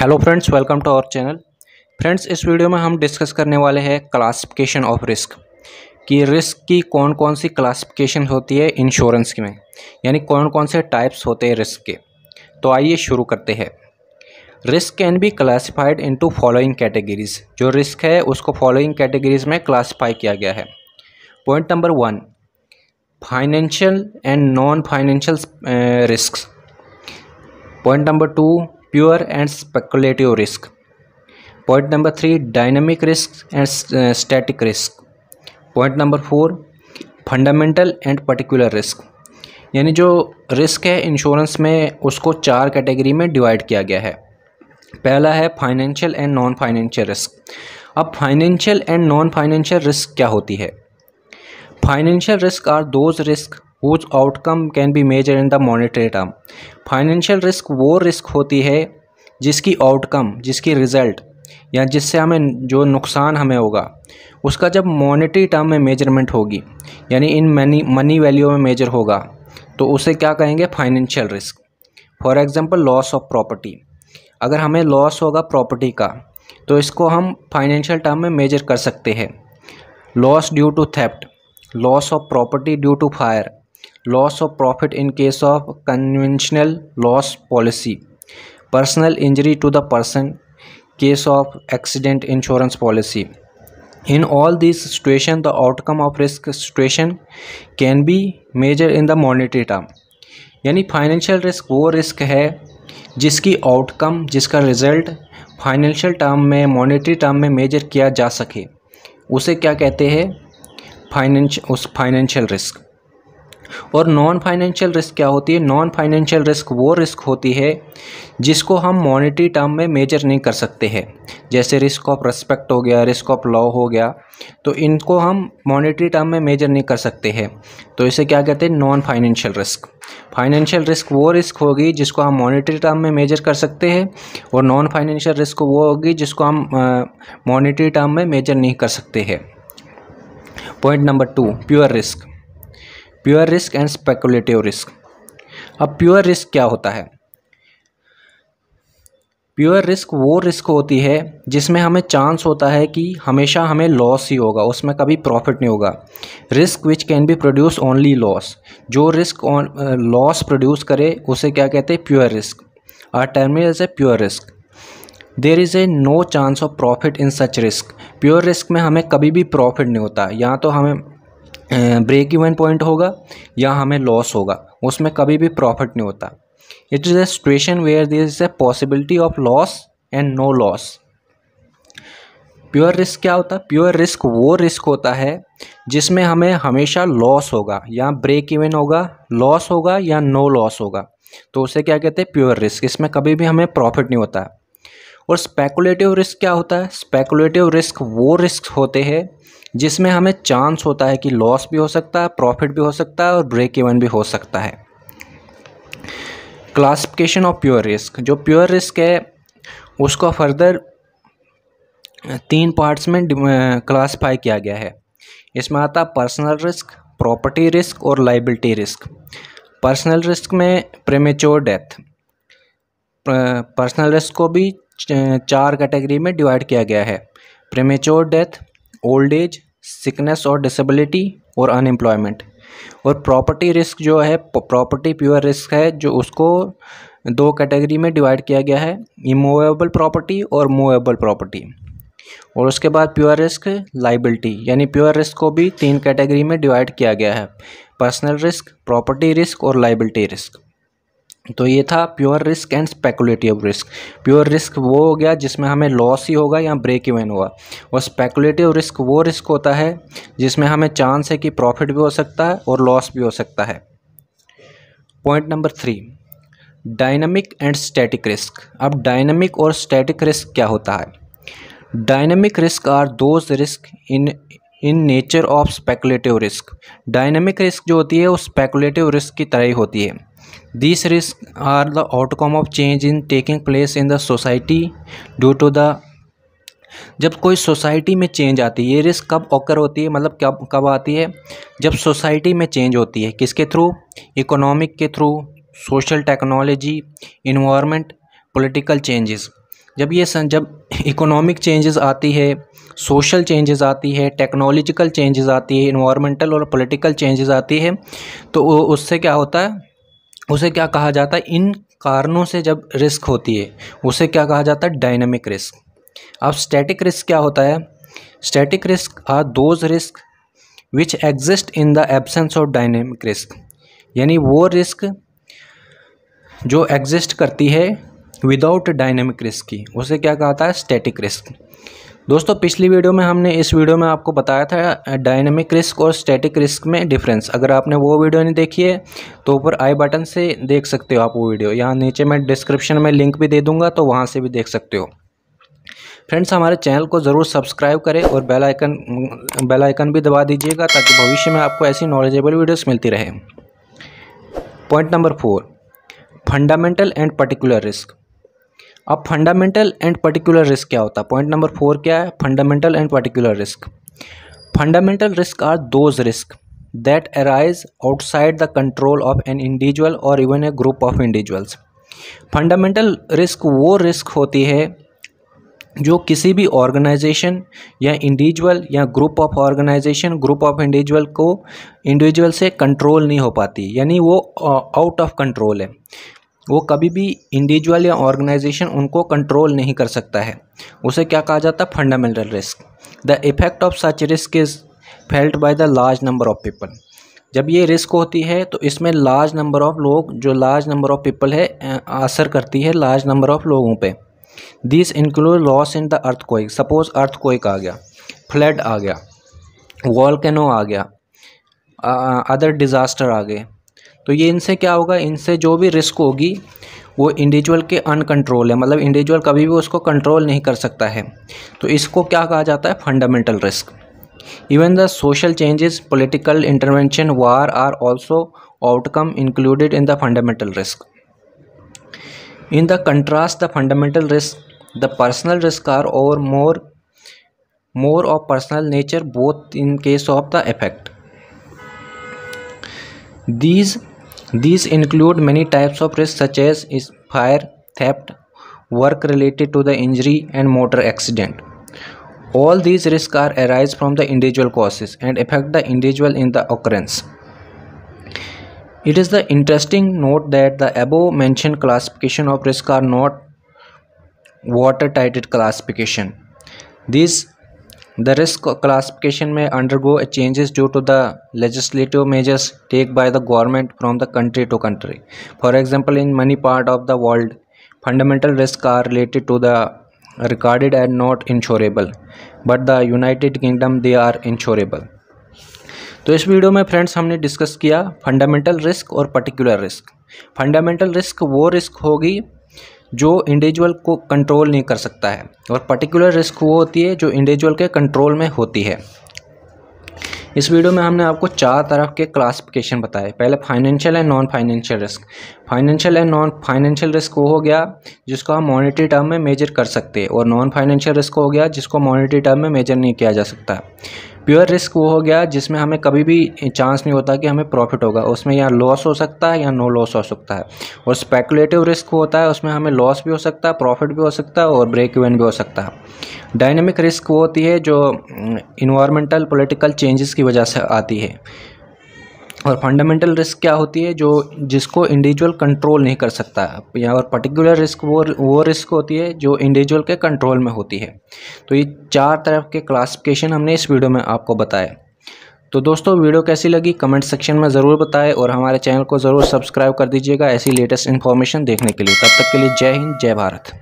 Hello friends welcome to our channel friends इस video में हम डिस्कस करने वाले हैं क्लासिफिकेशन ऑफ रिस्क कि रिस्क की कौन कौन सी क्लासिफिकेशन होती है इंश्योरेंस में यानी कौन कौन से टाइप्स होते हैं रिस्क के तो आइए शुरू करते हैं risk can be classified into following categories जो रिस्क है उसको फॉलोइंग कैटेगरीज में क्लासीफाई किया गया है point number one financial and non financial risk point number two pure and speculative risk point number three dynamic risk and static risk point number four fundamental and particular risk यानी जो risk है insurance में उसको चार category में divide किया गया है पहला है financial and non financial risk अब financial and non financial risk क्या होती है financial risk are those risk whose outcome can be measure in the monetary term financial risk वो रिस्क होती है जिसकी आउटकम जिसकी रिजल्ट या जिससे हमें जो नुकसान हमें होगा उसका जब मॉनेटरी टर्म में मेजरमेंट होगी यानी इन मनी मनी वैल्यू में मेजर होगा तो उसे क्या कहेंगे financial risk for example loss of property अगर हमें लॉस होगा प्रॉपर्टी का तो इसको हम फाइनेंशियल टर्म में मेजर कर सकते हैं loss due to theft loss of property due to fire loss of profit in case of conventional loss policy personal injury to the person case of accident insurance policy in all this situation the outcome of risk situation can be measure in the monetary term यानी financial risk वो risk है जिसकी outcome जिसका result financial term में monetary term में measure किया जा सके उसे क्या कहते हैं फाइनेंश उस फाइनेंशियल रिस्क और नॉन फाइनेंशियल रिस्क क्या होती है नॉन फाइनेंशियल रिस्क वो रिस्क होती है जिसको हम मॉनिटरी टर्म में मेजर नहीं कर सकते हैं जैसे रिस्क ऑफ रेस्पेक्ट हो गया रिस्क ऑफ लॉ हो गया तो इनको हम मॉनिटरी टर्म में मेजर नहीं कर सकते हैं तो इसे क्या कहते हैं non financial risk financial risk वो रिस्क होगी जिसको हम मॉनिटरी टर्म में मेजर कर सकते हैं और नॉन फाइनेंशियल रिस्क वो होगी जिसको हम मॉनिटरी टर्म में मेजर नहीं कर सकते हैं point number two pure risk pure risk and speculative risk अब प्योर रिस्क क्या होता है प्योर रिस्क वो रिस्क होती है जिसमें हमें चांस होता है कि हमेशा हमें लॉस ही होगा उसमें कभी प्रॉफिट नहीं होगा risk which can be produce only loss जो रिस्क लॉस प्रोड्यूस करे उसे क्या कहते हैं pure risk our term is a pure risk there is a no chance of profit in such risk pure risk में हमें कभी भी प्रॉफिट नहीं होता या तो हमें ब्रेक इवन पॉइंट होगा या हमें लॉस होगा उसमें कभी भी प्रॉफिट नहीं होता it is a situation where this is a possibility of loss and no loss pure risk क्या होता है प्योर रिस्क वो रिस्क होता है जिसमें हमें हमेशा लॉस होगा या ब्रेक इवन होगा लॉस होगा या नो लॉस होगा तो उसे क्या कहते हैं प्योर रिस्क इसमें कभी भी हमें प्रॉफिट नहीं होता और स्पेकुलेटिव रिस्क क्या होता है स्पेकुलेटिव रिस्क वो रिस्क होते हैं जिसमें हमें चांस होता है कि लॉस भी हो सकता है प्रॉफिट भी हो सकता है और ब्रेक इवन भी हो सकता है क्लासिफिकेशन ऑफ प्योर रिस्क जो प्योर रिस्क है उसको फर्दर तीन पार्ट्स में क्लासिफाई किया गया है इसमें आता है पर्सनल रिस्क प्रॉपर्टी रिस्क और लाइबिलिटी रिस्क पर्सनल रिस्क में प्रेमेच्योर डेथ पर्सनल रिस्क को भी चार कैटेगरी में डिवाइड किया गया है premature death old age sickness और डिसेबिलिटी और अनएम्प्लॉयमेंट और प्रॉपर्टी रिस्क जो है प्रॉपर्टी प्योर रिस्क है जो उसको दो कैटेगरी में डिवाइड किया गया है इमूवेबल प्रॉपर्टी और मूवेबल प्रॉपर्टी और उसके बाद प्योर रिस्क लाइबिलिटी यानी प्योर रिस्क को भी तीन कैटेगरी में डिवाइड किया गया है पर्सनल रिस्क प्रॉपर्टी रिस्क और लाइबिलिटी रिस्क तो ये था pure risk and speculative risk pure risk वो हो गया जिसमें हमें लॉस ही होगा या ब्रेक इवन होगा और स्पेकुलेटिव रिस्क वो रिस्क होता है जिसमें हमें चांस है कि प्रॉफिट भी हो सकता है और लॉस भी हो सकता है point number three dynamic and static risk अब डायनमिक और स्टैटिक रिस्क क्या होता है dynamic risk are those risk in in nature of speculative risk dynamic risk जो होती है वो स्पेकुलेटिव रिस्क की तरह ही होती है this risk are the outcome of change in taking place in the society due to the जब कोई सोसाइटी में चेंज आती है ये रिस्क कब ऑकर होती है मतलब कब कब आती है जब सोसाइटी में चेंज होती है किसके थ्रू इकोनॉमिक के through social technology environment political changes जब ये सन, जब इकोनॉमिक चेंजेस आती है सोशल चेंजेस आती है टेक्नोलॉजिकल चेंजेस आती है इन्वायरमेंटल और पॉलिटिकल चेंजेस आती है तो उससे क्या होता है उसे क्या कहा जाता है इन कारणों से जब रिस्क होती है उसे क्या कहा जाता है डायनेमिक रिस्क अब स्टैटिक रिस्क क्या होता है static risk are those risk which exist in the absence of dynamic risk यानी वो रिस्क जो एग्जिस्ट करती है विदाउट डायनेमिक रिस्क की उसे क्या कहता है स्टैटिक रिस्क दोस्तों पिछली वीडियो में हमने इस वीडियो में आपको बताया था डायनेमिक रिस्क और स्टैटिक रिस्क में डिफरेंस अगर आपने वो वीडियो नहीं देखी है तो ऊपर आई बटन से देख सकते हो आप वो वीडियो यहाँ नीचे मैं डिस्क्रिप्शन में लिंक भी दे दूंगा तो वहाँ से भी देख सकते हो फ्रेंड्स हमारे चैनल को ज़रूर सब्सक्राइब करें और बेल आइकन बेल आइकन भी दबा दीजिएगा ताकि भविष्य में आपको ऐसी नॉलेजेबल वीडियोस मिलती रहे point number four fundamental and particular risk अब फंडामेंटल एंड पर्टिकुलर रिस्क क्या होता है पॉइंट नंबर फोर क्या है fundamental and particular risk fundamental risk are those risk that arise outside the control of an individual or even a group of individuals fundamental risk वो risk होती है जो किसी भी ऑर्गेनाइजेशन या इंडिविजुअल या group of organisation group of individual को individual से कंट्रोल नहीं हो पाती यानी वो आउट ऑफ कंट्रोल है वो कभी भी इंडिविजुअल या ऑर्गेनाइजेशन उनको कंट्रोल नहीं कर सकता है उसे क्या कहा जाता है fundamental risk the effect of such risk is felt by the large number of people जब ये रिस्क होती है तो इसमें लार्ज नंबर ऑफ लोग जो लार्ज नंबर ऑफ पीपल है असर करती है लार्ज नंबर ऑफ लोगों पे this include loss in the earthquake suppose earthquake आ गया फ्लड आ गया वॉल आ गया अदर डिज़ास्टर आ गए तो ये इनसे क्या होगा इनसे जो भी रिस्क होगी वो इंडिविजुअल के अनकंट्रोल है मतलब इंडिविजुअल कभी भी उसको कंट्रोल नहीं कर सकता है तो इसको क्या कहा जाता है fundamental risk even the social changes political intervention war are also outcome included in the fundamental risk in the contrast the fundamental risk the personal risk are or more more of personal nature both in case of the effect these These include many types of risks such as fire, theft, work related to the injury and motor accident. All these risks are arise from the individual causes and affect the individual in the occurrence. It is the interesting note that the above mentioned classification of risk are not watertight classification. These the risk classification में undergo changes due to the legislative measures take by the government from the country to country for example in many part of the world fundamental risk are related to the recorded and not insurable but the United Kingdom they are insurable तो इस video में friends हमने discuss किया fundamental risk और particular risk fundamental risk वो risk होगी जो individual को कंट्रोल नहीं कर सकता है और पर्टिकुलर रिस्क वो होती है जो इंडिविजुअल के कंट्रोल में होती है इस वीडियो में हमने आपको चार तरफ के क्लासिफिकेशन बताए पहले financial and non financial risk financial and non financial risk वो हो गया जिसको हम मॉनिटरी टर्म में मेजर कर सकते हैं और नॉन फाइनेंशियल रिस्क हो गया जिसको मॉनिटरी टर्म में मेजर नहीं किया जा सकता प्योर रिस्क वो हो गया जिसमें हमें कभी भी चांस नहीं होता कि हमें प्रॉफिट होगा उसमें या लॉस हो सकता है या नो लॉस हो सकता है और स्पेकुलेटिव रिस्क होता है उसमें हमें लॉस भी हो सकता है प्रॉफिट भी हो सकता है और ब्रेक इवन भी हो सकता है डायनेमिक रिस्क वो होती है जो इन्वायरमेंटल पोलिटिकल चेंजेस की वजह से आती है और फंडामेंटल रिस्क क्या होती है जो जिसको इंडिविजुअल कंट्रोल नहीं कर सकता या और पर्टिकुलर रिस्क वो वो रिस्क होती है जो इंडिविजुअल के कंट्रोल में होती है तो ये चार तरफ के क्लासिफिकेशन हमने इस वीडियो में आपको बताया तो दोस्तों वीडियो कैसी लगी कमेंट सेक्शन में ज़रूर बताएं और हमारे चैनल को ज़रूर सब्सक्राइब कर दीजिएगा ऐसी लेटेस्ट इन्फॉर्मेशन देखने के लिए तब तक के लिए जय हिंद जय भारत